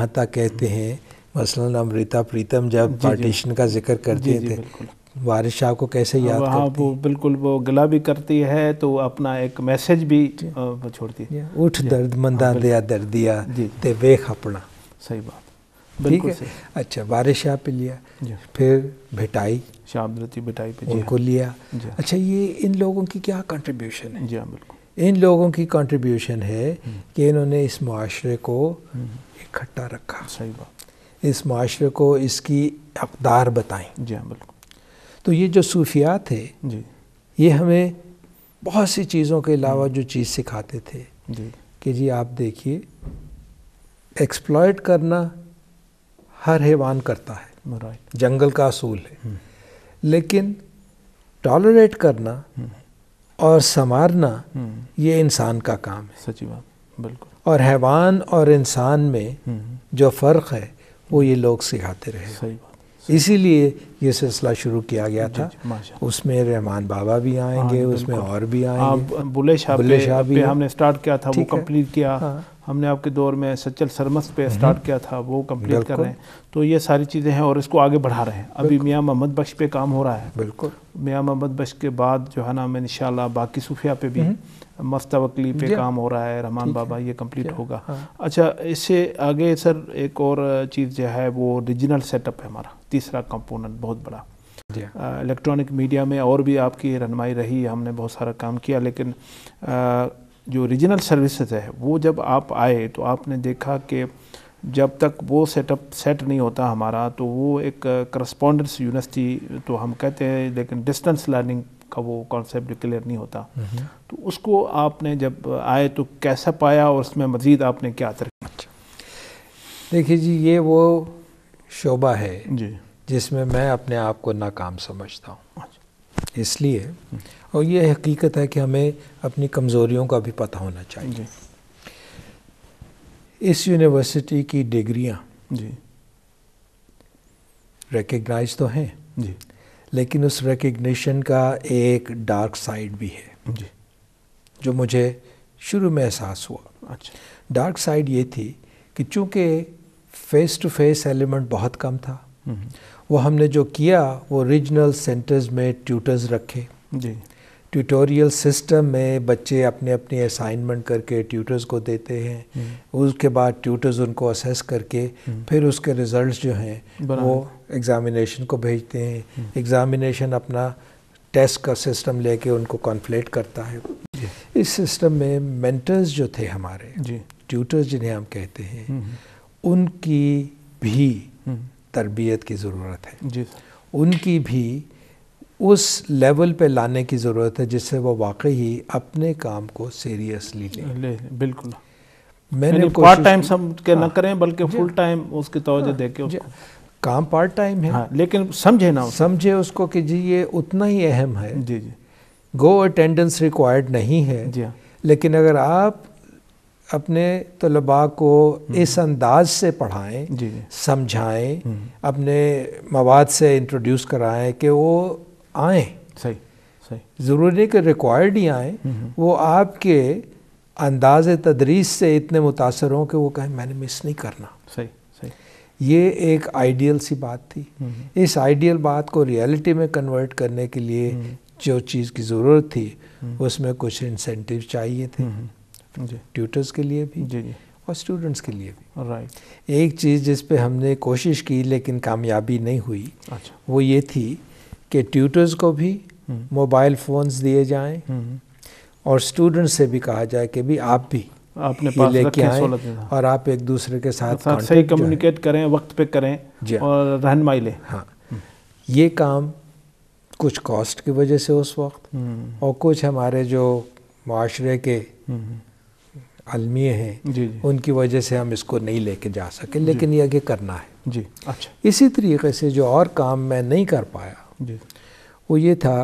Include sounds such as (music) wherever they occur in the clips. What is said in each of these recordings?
हाथा कहते हैं मसलन अमृता प्रीतम जब पार्टीशन का जिक्र करते थे वारिस शाह को कैसे याद हाँ वो बिल्कुल वो गला भी करती है तो अपना एक मैसेज भी छोड़ती है उठ दर्द हाँ, मंदा दिया दर्दिया ते वेख अपना सही बात ठीक है अच्छा वारिस शाह पे लिया फिर भिटाई शाह भिटाई पे उनको लिया अच्छा ये इन लोगों की क्या कंट्रीब्यूशन है जी हाँ, बिल्कुल इन लोगों की कंट्रीब्यूशन है हम्म। कि इन्होंने इस माशरे को हम्म। इकट्ठा रखा सही बात इस माशरे को इसकी अकदार बताएं जी हाँ बिल्कुल तो ये जो सूफिया थे जी ये हमें बहुत सी चीज़ों के अलावा हम्म। जो चीज़ सिखाते थे जी कि जी आप देखिए एक्सप्लॉयट करना हर हैवान करता है जंगल का असूल है हम्म। लेकिन टॉलरेट करना हम्म। और संवारना ये इंसान का काम है सची बात बिल्कुल और हैवान और इंसान में हम्म। जो फ़र्क है वो ये लोग सिखाते रहे इसीलिए ये सिलसिला शुरू किया गया था उसमें रहमान बाबा भी आएंगे हाँ, उसमें और भी आएंगे बुले शाह बुले शाह भी हमने स्टार्ट किया था वो कंप्लीट किया हाँ। हमने आपके दौर में सचल सरमस पे स्टार्ट हम्म। किया था वो कंप्लीट कर रहे हैं तो ये सारी चीज़ें हैं और इसको आगे बढ़ा रहे हैं अभी मियाँ मोहम्मद बख्श पे काम हो रहा है बिल्कुल मियाँ मोहम्मद बख्श के बाद जो है ना मैं इन बाकी सूफिया पे भी हम्म। मस्तवकली पे काम हो रहा है रहमान बाबा ये कंप्लीट होगा हाँ। अच्छा इससे आगे सर एक और चीज़ जो है वो रीजनल सेटअप है हमारा तीसरा कंपोनेंट बहुत बड़ा इलेक्ट्रॉनिक मीडिया में और भी आपकी रहनमाई रही हमने बहुत सारा काम किया लेकिन आ, जो रीजनल सर्विसेज है वो जब आप आए तो आपने देखा कि जब तक वो सेटअप सेट नहीं होता हमारा तो वो एक करस्पॉन्डेंस uh, यूनिवर्सिटी तो हम कहते हैं लेकिन डिस्टेंस लर्निंग का वो कॉन्सेप्ट क्लियर नहीं होता हम्म। तो उसको आपने जब आए तो कैसा पाया और उसमें मज़ीद आपने क्या तरक्की अच्छा देखिए जी ये वो शोबा है जी जिसमें मैं अपने आप को नाकाम समझता हूँ अच्छा। इसलिए हम्म। और ये हकीकत है कि हमें अपनी कमज़ोरियों का भी पता होना चाहिए इस यूनिवर्सिटी की डिग्रियाँ जी रिकग्नाइज तो हैं जी लेकिन उस रिकग्निशन का एक डार्क साइड भी है जी जो मुझे शुरू में एहसास हुआ अच्छा डार्क साइड ये थी कि चूँकि फेस टू फेस एलिमेंट बहुत कम था हम्म। वो हमने जो किया वो रीजनल सेंटर्स में ट्यूटर्स रखे जी ट्यूटोरियल सिस्टम में बच्चे अपने अपने असाइनमेंट करके ट्यूटर्स को देते हैं हम्म। उसके बाद ट्यूटर्स उनको असेस करके हम्म। फिर उसके रिजल्ट्स जो हैं वो एग्ज़ामिनेशन को भेजते हैं एग्ज़ामिनेशन हम्म। अपना टेस्ट का सिस्टम लेके उनको कॉन्फ्लेट करता है इस सिस्टम में मेंटर्स जो थे हमारे ट्यूटर्स जिन्हें हम कहते हैं उनकी भी तरबियत की ज़रूरत है उनकी भी उस लेवल पे लाने की ज़रूरत है जिससे वो वाकई ही अपने काम को सीरियसली ले बिल्कुल मैंने पार्ट टाइम समझ के ना हाँ। करें बल्कि फुल टाइम उसकी तोजह हाँ, दे के काम पार्ट टाइम है हाँ, लेकिन समझे ना समझे उसको कि जी ये उतना ही अहम है जी जी गो अटेंडेंस रिक्वायर्ड नहीं है जी हाँ। लेकिन अगर आप अपने तलबा को हम्म। इस अंदाज से पढ़ाएं समझाएं हम्म। अपने मवाद से इंट्रोड्यूस कराएं कि वो आए सही सही ज़रूरी नहीं कि रिक्वायर्ड ही आए हम्म, हम्म। वो आपके अंदाज तदरीस से इतने मुतासर हों कि वो कहें मैंने मिस नहीं करना सही सही ये एक आइडियल सी बात थी हम्म, इस आइडियल बात को रियलिटी में कन्वर्ट करने के लिए जो चीज़ की ज़रूरत थी उसमें कुछ इंसेंटिव चाहिए थे ट्यूटर्स के लिए भी जी जी और स्टूडेंट्स के लिए भी राइट एक चीज़ जिस पे हमने कोशिश की लेकिन कामयाबी नहीं हुई अच्छा। वो ये थी कि ट्यूटर्स को भी मोबाइल हम्म। फ़ोन्स दिए जाएं हम्म, हम्म। और स्टूडेंट्स से भी कहा जाए कि भी आप भी आपने पास लेके आए और आप एक दूसरे के साथ, साथ सही कम्युनिकेट करें वक्त पे करें हाँ। और रहनमाई लें हाँ ये काम कुछ कॉस्ट की वजह से उस वक्त और कुछ हमारे जो माशरे के अलमी हैं जी उनकी वजह से हम इसको नहीं लेके जा सके लेकिन ये आगे करना है जी अच्छा इसी तरीके से जो और काम मैं नहीं कर पाया वो ये था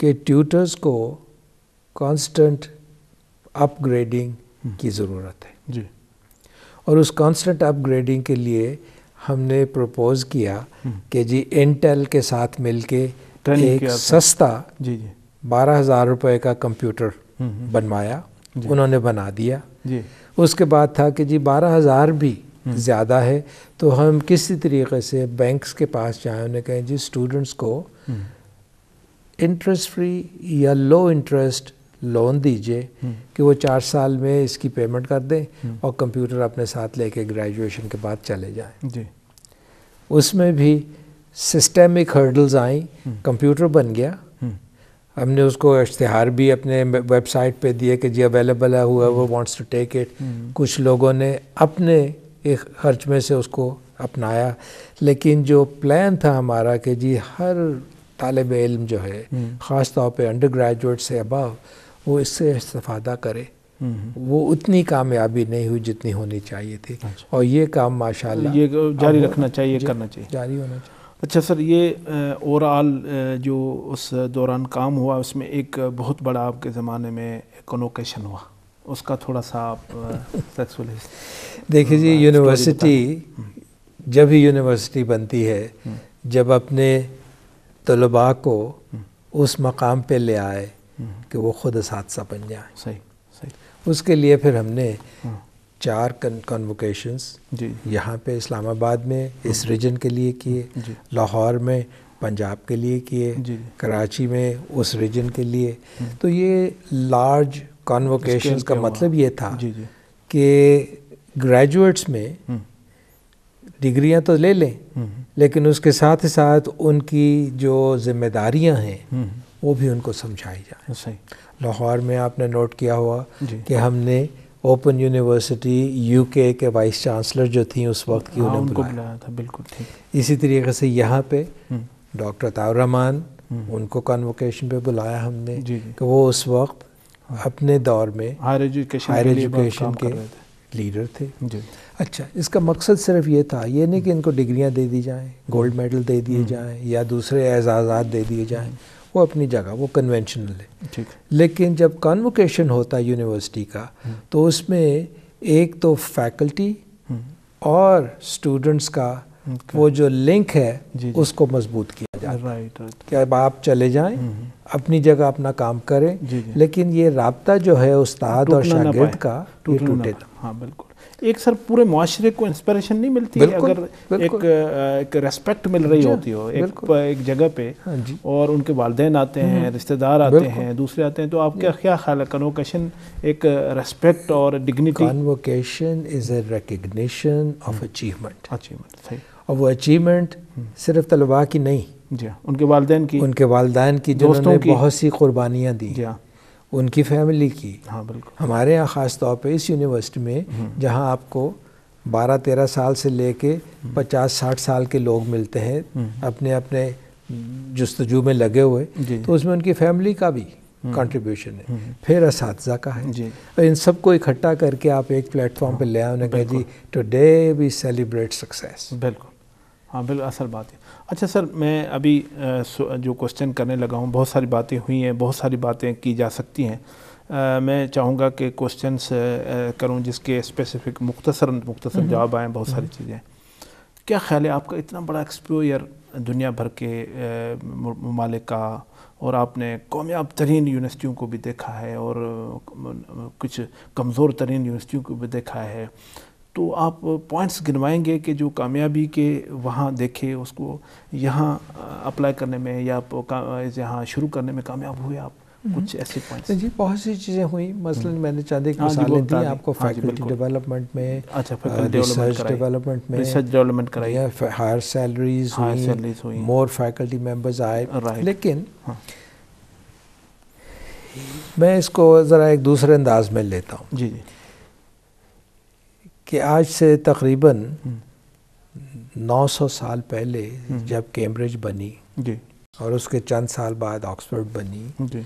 कि ट्यूटर्स को कांस्टेंट हम्म। अपग्रेडिंग की ज़रूरत है जी और उस कांस्टेंट अपग्रेडिंग के लिए हमने प्रपोज किया हम्म। कि जी इंटेल के साथ मिलके एक सस्ता जी जी बारह हज़ार रुपये का कंप्यूटर हम्म, बनवाया उन्होंने बना दिया जी उसके बाद था कि जी बारह हज़ार भी हम्म। ज़्यादा है तो हम किसी तरीके से बैंक्स के पास जाएं उन्हें कहें जी स्टूडेंट्स को इंटरेस्ट हम्म। फ्री या लो इंटरेस्ट लोन दीजिए हम्म। कि वो चार साल में इसकी पेमेंट कर दें और कंप्यूटर अपने साथ लेके ग्रेजुएशन के बाद चले जाएं जी उसमें भी सिस्टमिक हर्डल्स आई कंप्यूटर बन गया हमने उसको इश्तहार भी अपने वेबसाइट पे दिए कि जी अवेलेबल है हुआ वो वांट्स टू टेक इट कुछ लोगों ने अपने एक खर्च में से उसको अपनाया लेकिन जो प्लान था हमारा कि जी हर तालब इलम जो है हम्म। ख़ास तौर पर अंडर ग्रेजुएट से अबव वो इससे इस्ता करे हम्म, हम्म। वो उतनी कामयाबी नहीं हुई जितनी होनी चाहिए थी अच्छा। और ये काम माशाल्लाह ये जारी रखना चाहिए करना चाहिए जारी होना चाहिए अच्छा सर ये ओवरऑल जो उस दौरान काम हुआ उसमें एक बहुत बड़ा आपके ज़माने में कनोकेशन हुआ उसका थोड़ा सा सेक्सुअल देखिए जी यूनिवर्सिटी हम्म। जब ही यूनिवर्सिटी बनती है हम्म। जब अपने तलबा को हम्म। उस मकाम पे ले आए कि वो ख़ुद इसादा बन जाए सही सही उसके लिए फिर हमने हाँ। चार कन्वोकेशंस यहाँ पे इस्लामाबाद में इस रीजन के लिए किए लाहौर में पंजाब के लिए किए कराची में उस रीजन के लिए तो ये लार्ज कॉन्वोकेशन का मतलब ये था कि ग्रेजुएट्स में हम्म। डिग्रियां तो ले लें हम्म। लेकिन उसके साथ ही साथ उनकी जो जिम्मेदारियां हैं हम्म। वो भी उनको समझाई जाए लाहौर में आपने नोट किया हुआ कि हमने ओपन यूनिवर्सिटी यूके के वाइस चांसलर जो थी उस वक्त की हाँ, उन्हें बुलाया था बिल्कुल इसी तरीके से यहाँ पे डॉक्टर ताउरमान उनको कन्वोकेशन पे बुलाया हमने कि वो उस वक्त अपने दौर में हायर एजुकेशन हायर एजुकेशन के लीडर थे अच्छा इसका मकसद सिर्फ ये था ये नहीं कि इनको डिग्रियां दे दी जाएं गोल्ड हम्म। मेडल दे दिए जाएं या दूसरे एजाजात दे दिए जाएं वो अपनी जगह वो कन्वेंशनल है ठीक लेकिन जब कन्वोकेशन होता है यूनिवर्सिटी का हम्म। तो उसमें एक तो फैकल्टी हम्म। और स्टूडेंट्स का वो जो लिंक है जी, जी. उसको मजबूत किया जाए राइट राइट क्या आप चले जाए हम्म, हम्म. अपनी जगह अपना काम करें जी, जी. लेकिन ये रबता जो है उस्ताद और शागिर्द का टूटे ना तो। हाँ बिल्कुल एक सर पूरे माशरे को इंस्पिरेशन नहीं मिलती बिल्कुल, है अगर बिल्कुल, एक एक रेस्पेक्ट मिल रही होती हो एक एक जगह पे हाँ जी। और उनके वालदेन आते हम्म, हैं रिश्तेदार आते हैं दूसरे आते हैं तो आपका क्या ख्याल है कन्वोकेशन एक रेस्पेक्ट और dignity convocation is a recognition of achievement achievement सही और वो अचीवमेंट सिर्फ तलबा की नहीं जी उनके वाले की उनके वालदेन की जिन्होंने बहुत सी कुर्बानियाँ दी जी हाँ। उनकी फैमिली की हाँ बिल्कुल हमारे यहाँ ख़ास तौर पर इस यूनिवर्सिटी में हम्म। जहाँ आपको बारह तेरह साल से लेके हम्म। पचास साठ साल के लोग मिलते हैं हम्म। अपने अपने जस्तजू में लगे हुए तो उसमें उनकी फैमिली का भी कंट्रीब्यूशन है फिर इस का है और तो इन सबको इकट्ठा करके आप एक प्लेटफॉर्म पर हाँ, ले आए उन्हें कहा जी टुडे वी सेलिब्रेट सक्सेस बिल्कुल हाँ बिल्कुल असल बात है अच्छा सर मैं अभी जो क्वेश्चन करने लगा हूँ बहुत सारी बातें हुई हैं बहुत सारी बातें की जा सकती हैं मैं चाहूँगा कि क्वेश्चन करूँ जिसके स्पेसिफिक मुख्तसर मुख्तसर हम्म। जवाब आएँ बहुत सारी हम्म। चीज़ें क्या ख्याल है आपका इतना बड़ा एक्सप्लोयर दुनिया भर के ममालिक का और आपने कामयाब तरीन यूनिवर्सिटियों को भी देखा है और कुछ कमज़ोर तरीन यूनिवर्सिटियों को भी देखा है तो आप पॉइंट्स गिनवाएंगे कि जो कामयाबी के वहाँ देखे उसको यहाँ अप्लाई करने में या यहाँ शुरू करने में कामयाब हुए आप हम्म। कुछ ऐसे पॉइंट्स तो जी बहुत सी चीज़ें हुई मसलन हम्म। मैंने चाहते एक हाँ मिसालें दी आपको फैकल्टी हाँ डेवलपमेंट में अच्छा, रिसर्च डेवलपमेंट में रिसर्च डेवलपमेंट कराई हायर सैलरीज हुई मोर फैकल्टी मेंबर्स आए लेकिन हाँ। मैं इसको ज़रा एक दूसरे अंदाज में लेता हूँ जी जी कि आज से तकरीबन 900 हम्म। साल पहले हम्म। जब कैम्ब्रिज बनी और उसके चंद साल बाद ऑक्सफोर्ड बनी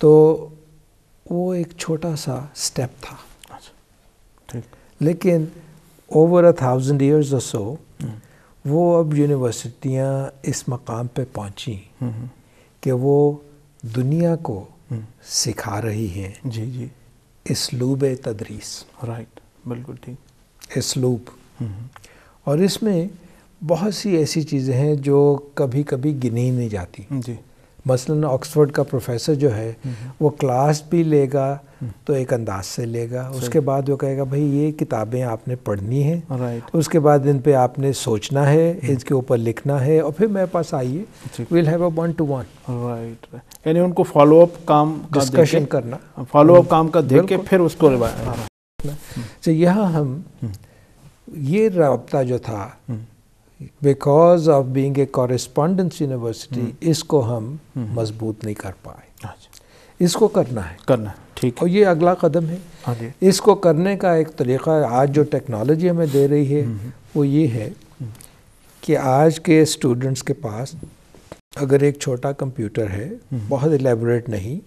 तो वो एक छोटा सा स्टेप था अच्छा, लेकिन ओवर अ थाउजेंड ईयर्स और सो वो अब यूनिवर्सिटियाँ इस मकाम पे पहुँची हम्म, कि वो दुनिया को सिखा रही हैं जी जी इसलूब तदरीस राइट बिल्कुल ठीक स्लूप और इसमें बहुत सी ऐसी चीज़ें हैं जो कभी कभी गिनी नहीं जाती जी मसलन ऑक्सफोर्ड का प्रोफेसर जो है वो क्लास भी लेगा तो एक अंदाज से लेगा उसके बाद वो कहेगा भाई ये किताबें आपने पढ़नी है उसके बाद इन पे आपने सोचना है हम्म। इसके ऊपर लिखना है और फिर मेरे पास आइए will have a one to one right यानी उनको फॉलो अप काम डिस्कशन करना फॉलो अप हम्म। काम का देख के फिर उसको तो यहाँ हम हम्म। ये रबता जो था because of being a correspondence university इसको हम हम्म। मजबूत नहीं कर पाए अच्छा। इसको करना है करना है ठीक और ये अगला कदम है हाँ इसको करने का एक तरीका आज जो टेक्नोलॉजी हमें दे रही है हम्म। वो ये है कि आज के स्टूडेंट्स के पास अगर एक छोटा कंप्यूटर है बहुत एलेबोरेट नहीं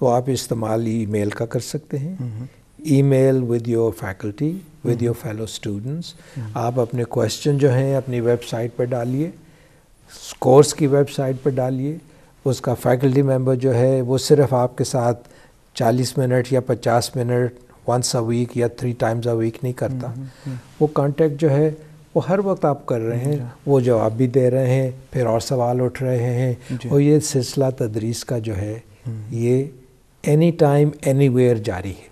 तो आप इस्तेमाल ई मेल का कर सकते हैं email with your faculty with your fellow students आप अपने क्वेश्चन जो हैं अपनी वेबसाइट पर डालिए कोर्स की वेबसाइट पर डालिए उसका फैकल्टी मेंबर जो है वो सिर्फ आपके साथ 40 मिनट या 50 मिनट वंस अ वीक या थ्री टाइम्स अ वीक नहीं करता hmm, hmm, hmm. वो कांटेक्ट जो है वो हर वक्त आप कर रहे हैं वो जवाब भी दे रहे हैं फिर और सवाल उठ रहे हैं और ये सिलसिला तदरीस का जो है ये एनी टाइम एनी वेयर जारी है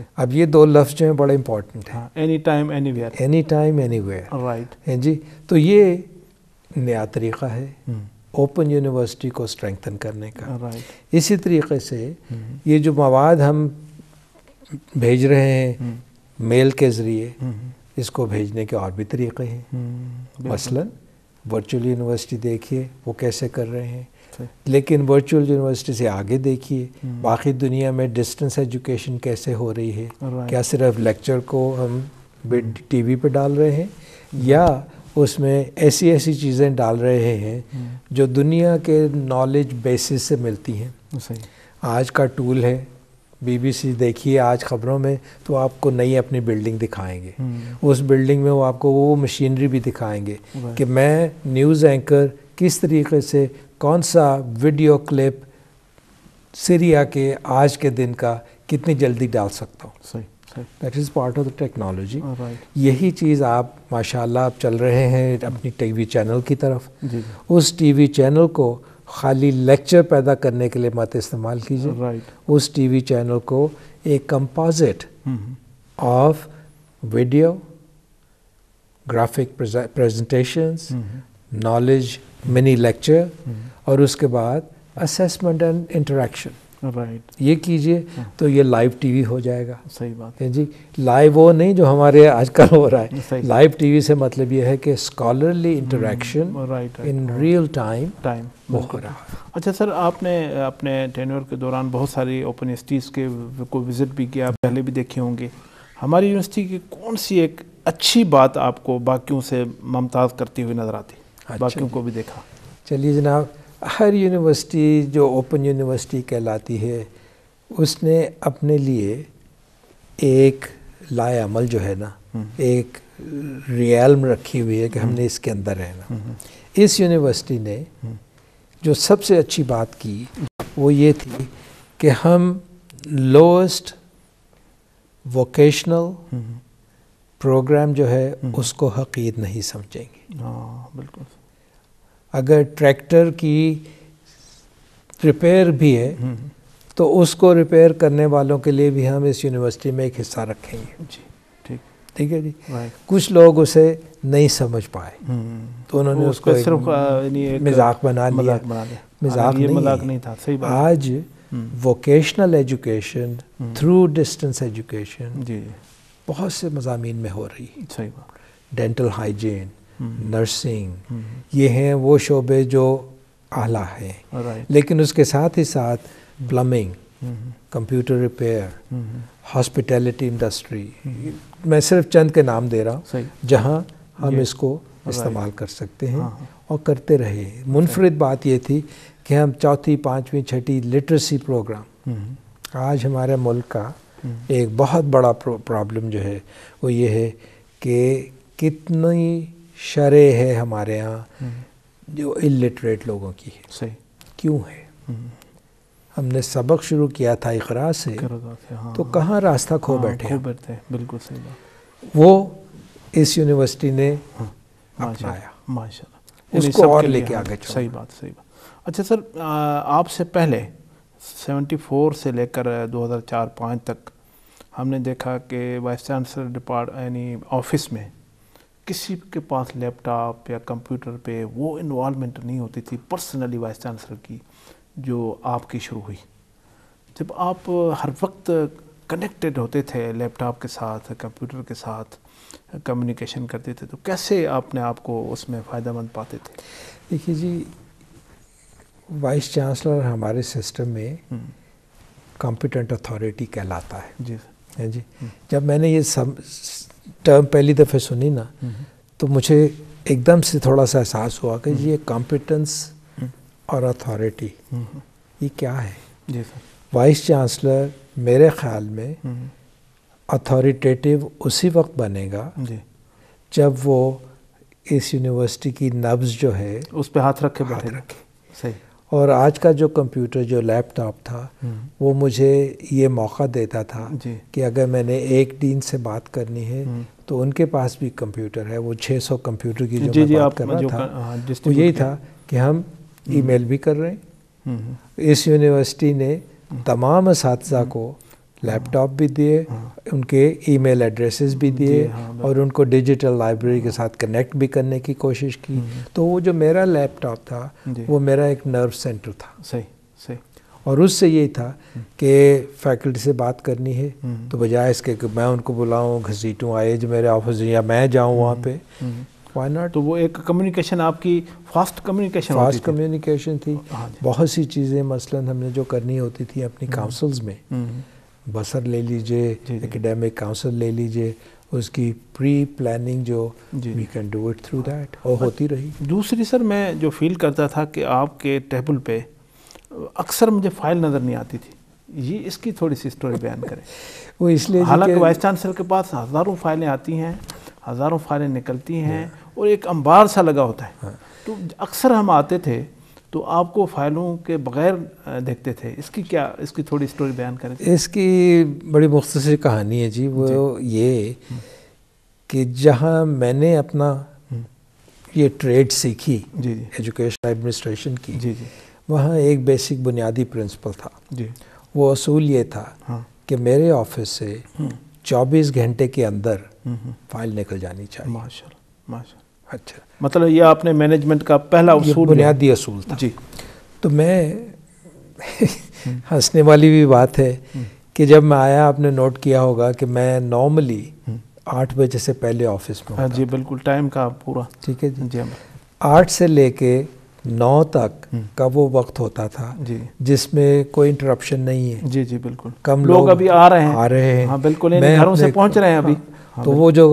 (laughs) अब ये दो लफ्ज़ जो हैं बड़े इंपॉर्टेंट हैं any time anywhere any time anywhere right हैं जी तो ये नया तरीक़ा है ओपन हम्म। यूनिवर्सिटी को स्ट्रेंथन करने का right. इसी तरीके से हम्म। ये जो मवाद हम भेज रहे हैं हम्म। मेल के ज़रिए इसको भेजने के और भी तरीक़े हैं मसलन वर्चुअल यूनिवर्सिटी देखिए वो कैसे कर रहे हैं लेकिन वर्चुअल यूनिवर्सिटी से आगे देखिए हम्म। बाकी दुनिया में डिस्टेंस एजुकेशन कैसे हो रही है क्या सिर्फ लेक्चर को हम टीवी पर डाल रहे हैं हम्म। या उसमें ऐसी ऐसी चीज़ें डाल रहे हैं हम्म। जो दुनिया के नॉलेज बेसिस से मिलती हैं आज का टूल है बीबीसी देखिए आज खबरों में तो आपको नई अपनी बिल्डिंग दिखाएंगे उस बिल्डिंग में वो आपको वो मशीनरी भी दिखाएंगे कि मैं न्यूज़ एंकर किस तरीके से कौन सा वीडियो क्लिप सीरिया के आज के दिन का कितनी जल्दी डाल सकता हूँ सही that is part of the technology यही चीज़ आप माशाल्लाह आप चल रहे हैं अपनी टीवी चैनल की तरफ उस टीवी चैनल को खाली लेक्चर पैदा करने के लिए मत इस्तेमाल कीजिए right. उस टीवी चैनल को एक composite of video graphic presentations knowledge mini lecture hmm. और उसके बाद असेसमेंट एंड इंटरेक्शन राइट ये कीजिए हाँ। तो ये लाइव टीवी हो जाएगा सही बात है जी लाइव वो नहीं जो हमारे आजकल हो रहा है लाइव टीवी से मतलब ये है कि scholarly interaction right in real time time अच्छा सर आपने अपने टेनर के दौरान बहुत सारी ओपन यूनिवर्सिटीज़ के को विज़िट भी किया पहले भी देखे होंगे हमारी यूनिवर्सिटी की कौन सी एक अच्छी बात आपको बाकियों से मुमताज़ करती हुई नज़र आती अच्छा बाकियों को भी देखा चलिए जनाब हर यूनिवर्सिटी जो ओपन यूनिवर्सिटी कहलाती है उसने अपने लिए एक लायामल जो है ना हम्म। एक रियलम रखी हुई है कि हमने हम्म। इसके अंदर रहना हम्म, इस यूनिवर्सिटी ने जो सबसे अच्छी बात की वो ये थी कि हम लोएस्ट वोकेशनल प्रोग्राम जो है हम्म। उसको हकीर नहीं समझेंगे हाँ, बिल्कुल अगर ट्रैक्टर की रिपेयर भी है हम्म, हम्म। तो उसको रिपेयर करने वालों के लिए भी हम इस यूनिवर्सिटी में एक हिस्सा रखेंगे जी ठीक ठीक है जी कुछ लोग उसे नहीं समझ पाए तो उन्होंने तो उसको सिर्फ मजाक बना लिया मजाक नहीं, नहीं था सही बात आज vocational education through distance education बहुत से मजामी में हो रही है डेंटल हाइजीन नर्सिंग ये हैं वो शोबे जो आला है लेकिन उसके साथ ही साथ plumbing computer repair hospitality industry मैं सिर्फ चंद के नाम दे रहा हूँ जहाँ हम इसको इस्तेमाल कर सकते हैं हाँ, हाँ। और करते रहे मुनफरद बात यह थी कि हम चौथी पाँचवीं छठी लिटरेसी प्रोग्राम हम्म। आज हमारे मुल्क का हम्म। एक बहुत बड़ा प्रॉब्लम जो है वो ये है कि कितनी शरे है हमारे यहाँ हम्म। जो इलिटरेट लोगों की है सही क्यों है हम्म। हमने सबक शुरू किया था इकरा से हाँ, तो हाँ। कहाँ रास्ता खो हाँ, बैठे खो बैठे बिल्कुल सही बात वो इस यूनिवर्सिटी ने हाँ, अपनाया माशाल्लाह उसको और लेके हाँ, आगे गए सही बात सही बात अच्छा सर आपसे पहले 74 से लेकर 2004-5 तक हमने देखा कि वाइस चांसलर डिपार्ट यानी ऑफिस में किसी के पास लैपटॉप या कंप्यूटर पे वो इन्वॉलमेंट नहीं होती थी पर्सनली वाइस चांसलर की जो आपकी शुरू हुई जब आप हर वक्त कनेक्टेड होते थे लैपटॉप के साथ कंप्यूटर के साथ कम्युनिकेशन करते थे तो कैसे आपने आपको उसमें फ़ायदा मंद पाते थे देखिए जी वाइस चांसलर हमारे सिस्टम में कॉम्पिटेंट हम्म। अथॉरिटी कहलाता है जी है जी जब मैंने ये सब टर्म पहली दफ़े सुनी ना तो मुझे एकदम से थोड़ा सा एहसास हुआ कि ये कॉम्पिटेंस और अथॉरिटी ये क्या है वाइस चांसलर मेरे ख्याल में अथॉरिटेटिव उसी वक्त बनेगा जब वो इस यूनिवर्सिटी की नब्ज जो है उस पर हाथ रखे हाथ रखे सही और आज का जो कंप्यूटर जो लैपटॉप था हम्म। वो मुझे ये मौका देता था कि अगर मैंने एक डीन से बात करनी है हम्म। तो उनके पास भी कंप्यूटर है वो 600 कंप्यूटर की जो जी, मैं जी, बात कर रहा था हाँ, वो यही था कि हम हम्म। ईमेल भी कर रहे हैं इस यूनिवर्सिटी ने तमाम इस को लैपटॉप भी दिए हाँ। उनके ईमेल एड्रेसेस भी दिए हाँ, हाँ। और उनको डिजिटल लाइब्रेरी के साथ कनेक्ट भी करने की कोशिश की तो वो जो मेरा लैपटॉप था वो मेरा एक नर्व सेंटर था सही सही और उससे यही था कि फैकल्टी से बात करनी है तो बजाय इसके कि मैं उनको बुलाऊं घसीटूं आए जो मेरे ऑफिस या मैं जाऊं वहाँ पे वाई नॉट तो वो एक कम्युनिकेशन आपकी फास्ट कम्युनिकेशन फास्ट कम्युनिकेशन थी बहुत सी चीज़ें मसलन हमने जो करनी होती थी अपनी काउंसिल्स में बसर ले लीजिए एकेडमिक काउंसिल ले लीजिए उसकी प्री प्लानिंग जो we can do it through that और होती रही दूसरी सर मैं जो फील करता था कि आपके टेबल पे अक्सर मुझे फाइल नज़र नहीं आती थी ये इसकी थोड़ी सी स्टोरी बयान करें (laughs) वो इसलिए हालांकि वाइस चांसलर के पास हज़ारों फाइलें आती हैं हज़ारों फाइलें निकलती हैं हाँ। और एक अंबार सा लगा होता है हाँ। तो अक्सर हम आते थे तो आपको फाइलों के बगैर देखते थे इसकी क्या इसकी थोड़ी स्टोरी बयान करें इसकी बड़ी मुख्तर कहानी है जी वो जी। ये हम्म। कि जहाँ मैंने अपना हम्म। ये ट्रेड सीखी जी जी एजुकेशन एडमिनिस्ट्रेशन की जी जी वहाँ एक बेसिक बुनियादी प्रिंसिपल था जी वो असूल ये था हाँ। कि मेरे ऑफिस से 24 हम्म। घंटे के अंदर फाइल निकल जानी चाहिए माशा माशा अच्छा मतलब ये आपने मैनेजमेंट का पहला बुनियादी असूल था जी तो मैं (laughs) हंसने वाली भी बात है कि जब मैं आया आपने नोट किया होगा कि मैं नॉर्मली आठ बजे से पहले ऑफिस में हाँ जी बिल्कुल टाइम का पूरा ठीक है जी जी हाँ। आठ से लेके नौ तक हम्म। का वो वक्त होता था जी जिसमें कोई इंटरप्शन नहीं है जी जी बिल्कुल कम लोग, लोग अभी आ रहे हैं आ रहे हैं हाँ बिल्कुल घरों से पहुंच रहे हैं अभी हाँ, हाँ तो वो जो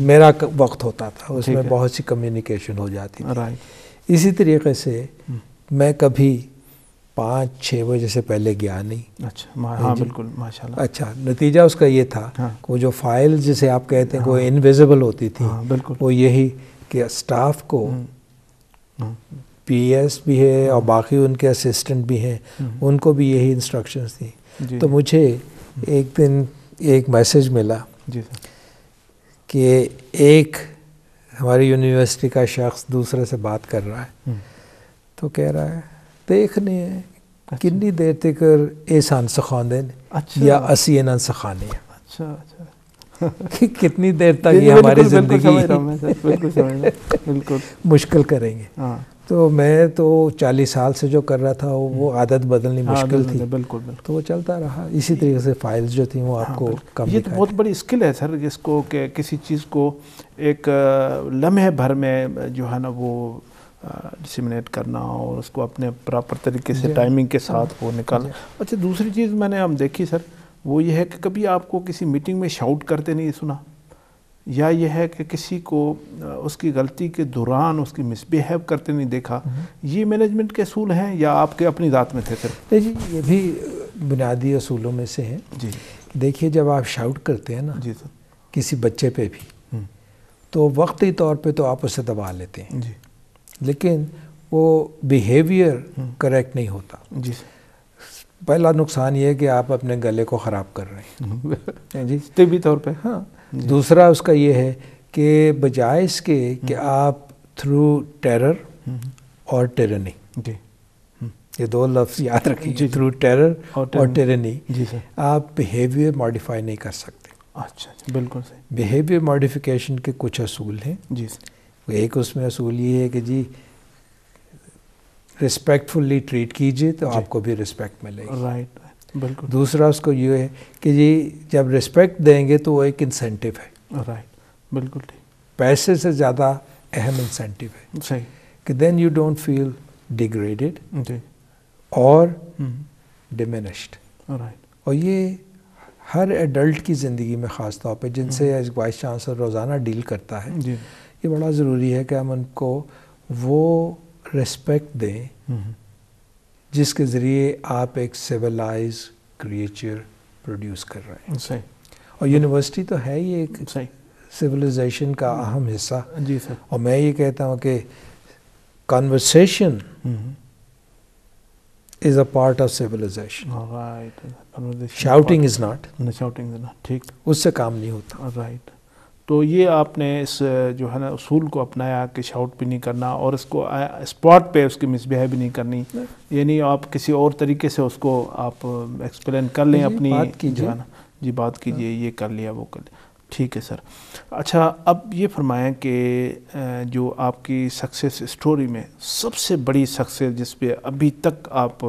मेरा वक्त होता था उसमें बहुत सी कम्युनिकेशन हो जाती थी इसी तरीके से हम्म। मैं कभी पाँच छः बजे से पहले गया नहीं अच्छा हाँ बिल्कुल माशाल्लाह अच्छा नतीजा उसका ये था हाँ। वो जो फाइल जिसे आप कहते हैं हाँ। वो इनविजिबल होती थी हाँ, बिल्कुल वो यही कि स्टाफ को पीएस हम्म। हाँ। भी है और हाँ। बाकी उनके असिस्टेंट भी हैं हम्म। उनको भी यही इंस्ट्रक्शंस थी तो मुझे एक दिन एक मैसेज मिला जी कि एक हमारी यूनिवर्सिटी का शख्स दूसरे से बात कर रहा है हम्म। तो कह रहा है देखने अच्छा। कितनी देर तक एहसान सखाने अच्छा। या असी इन्हें सखाने अच्छा अच्छा (laughs) कि कितनी देर तक ये हमारी ज़िंदगी बिल्कुल मुश्किल करेंगे हाँ। तो मैं तो चालीस साल से जो कर रहा था वो हम्म। आदत बदलनी हाँ, मुश्किल थी बिल्कुल बिल्कुल तो वो चलता रहा इसी तरीके से फाइल्स जो थी वो हाँ, आपको कम ये तो बहुत बड़ी स्किल है सर जिसको कि किसी चीज़ को एक लम्हे भर में जो है ना वो डिसमिनेट करना और उसको अपने प्रॉपर तरीके से टाइमिंग के साथ हाँ। वो निकालना अच्छा दूसरी चीज़ मैंने हम देखी सर वो ये है कि कभी आपको किसी मीटिंग में शाउट करते नहीं सुना या यह है कि किसी को उसकी गलती के दौरान उसकी मिसबिहेव करते नहीं देखा हम्म। ये मैनेजमेंट के असूल हैं या आपके अपनी ज़ात में थे सिर्फ जी ये भी बुनियादी असूलों में से हैं जी देखिए जब आप शाउट करते हैं ना जी सर किसी बच्चे पे भी हम्म। तो वक्ती तौर पे तो आप उसे दबा लेते हैं जी लेकिन वो बिहेवियर हम्म। करेक्ट नहीं होता जी पहला नुकसान ये है कि आप अपने गले को ख़राब कर रहे हैं (laughs) जी तबी तौर पर हाँ दूसरा उसका ये है कि बजाय इसके कि हम्म। आप थ्रू हम्म। टेरर और टेरनी हम्म। ये दो लफ्ज़ याद रखें थ्रू टेरर और टेरनी आप बिहेवियर मॉडिफाई नहीं कर सकते अच्छा, अच्छा। बिल्कुल सही बिहेवियर मॉडिफिकेशन के कुछ असूल हैं जी एक उसमें असूल ये है कि जी रिस्पेक्टफुली ट्रीट कीजिए तो आपको भी रिस्पेक्ट मिलेगी राइट बिल्कुल दूसरा उसको ये है कि जी जब रिस्पेक्ट देंगे तो वो एक इंसेंटिव है राइट बिल्कुल ठीक पैसे से ज़्यादा अहम इंसेंटिव है सही कि then you don't feel degraded और डिमिनिश्ड हम्म। राइट और ये हर एडल्ट की ज़िंदगी में ख़ास तौर पे जिनसे एज वाइस चांसलर रोज़ाना डील करता है ये बड़ा ज़रूरी है कि हम उनको वो रिस्पेक्ट दें हम्म। जिसके ज़रिए आप एक सिविलाइज क्रिएचर प्रोड्यूस कर रहे हैं सही और यूनिवर्सिटी तो है ही एक सही सिविलाइजेशन का अहम हिस्सा जी सर और मैं ये कहता हूँ कि conversation is a part of civilization All right. Shouting is ठीक. उससे काम नहीं होता. Right right. तो ये आपने इस जो है ना असूल को अपनाया कि शाउट भी नहीं करना और इसको स्पॉट पे उसकी मिसबिहेव भी नहीं करनी यानी आप किसी और तरीके से उसको आप एक्सप्लेन कर लें अपनी जो है ना जी बात हाँ। कीजिए ये कर लिया वो कर लिया ठीक है सर अच्छा अब ये फरमाएं कि जो आपकी सक्सेस स्टोरी में सबसे बड़ी सक्सेस जिस पर अभी तक आप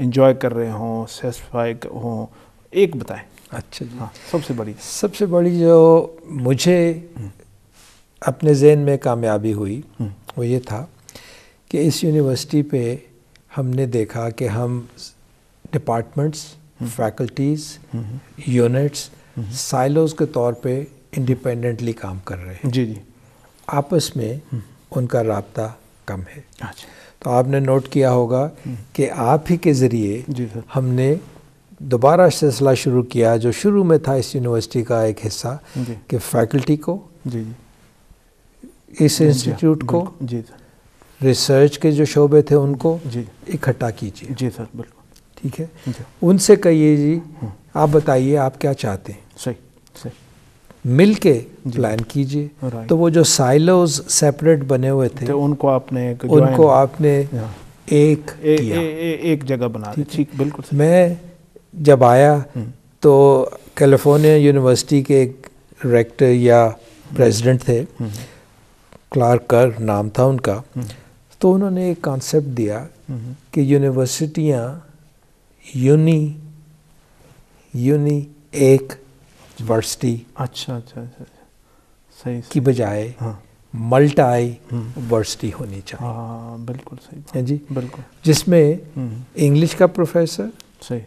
इंजॉय कर रहे हों सेफाई हों एक बताएँ अच्छा जी हाँ सबसे बड़ी सबसे बड़ी जो मुझे हम्म। अपने जहन में कामयाबी हुई हम्म। वो ये था कि इस यूनिवर्सिटी पे हमने देखा कि हम departments hmm. Faculties units silos के तौर पे इंडिपेंडेंटली काम कर रहे हैं जी जी आपस में उनका रबता कम है अच्छा तो आपने नोट किया होगा कि आप ही के ज़रिए हमने दोबारा सिलसिला शुरू किया जो शुरू में था इस यूनिवर्सिटी का एक हिस्सा कि फैकल्टी को जी जी इस इंस्टीट्यूट को जी सर रिसर्च के जो शोबे थे उनको जी इकट्ठा कीजिए जी सर बिल्कुल ठीक है उनसे कहिए जी हम्म। आप बताइए आप क्या चाहते हैं सही सही मिल प्लान कीजिए तो वो जो साइलोज सेपरेट बने हुए थे तो उनको आपने उनको आपने एक एक, ए, ए, ए, एक जगह बना ठीक बिल्कुल मैं जब आया हम्म। तो कैलिफोर्निया यूनिवर्सिटी के एक रेक्टर या प्रेसिडेंट थे क्लार्क हम्म। कर नाम था उनका हम्म। तो उन्होंने एक कॉन्सेप्ट दिया कि यूनिवर्सिटियाँ यूनि यूनि एक वर्सिटी अच्छा, अच्छा अच्छा अच्छा सही की बजाय हाँ। मल्टाई वर्सिटी होनी चाहिए हाँ, बिल्कुल सही है हाँ जी बिल्कुल जिसमें इंग्लिश का प्रोफेसर सही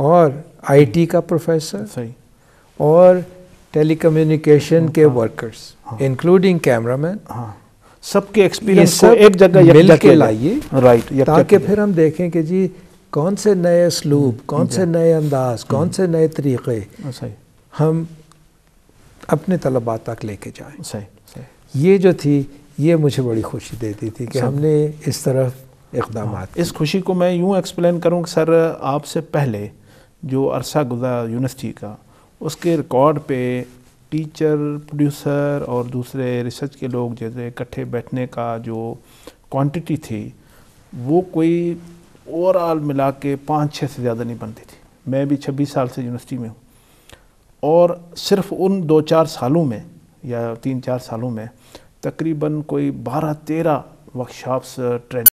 और आईटी का प्रोफेसर सही और टेलीकम्युनिकेशन के वर्कर्स इंक्लूडिंग कैमरामैन सबके एक्सपीरियंस सब एक जगह मिल के लाइए राइट ताकि फिर हम देखें कि जी कौन से नए स्लूब हम्म, हम्म। कौन से नए अंदाज कौन से नए तरीक़े हाँ, हम अपने तलबा तक लेके जाएं सही, ये जो थी ये मुझे बड़ी खुशी देती थी कि हमने इस तरफ हाँ, इकदाम इस खुशी को मैं यूं एक्सप्लेन करूँ कि सर आपसे पहले जो अरसा गुज़ा यूनिवर्सिटी का उसके रिकॉर्ड पे टीचर प्रोड्यूसर और दूसरे रिसर्च के लोग जैसे इकट्ठे बैठने का जो क्वांटिटी थी वो कोई ओवरऑल मिला के पाँच छः से ज़्यादा नहीं बनती थी मैं भी छब्बीस साल से यूनिवर्सिटी में हूँ और सिर्फ उन दो चार सालों में या तीन चार सालों में तकरीबन कोई बारह तेरह वर्कशॉप्स ट्रेन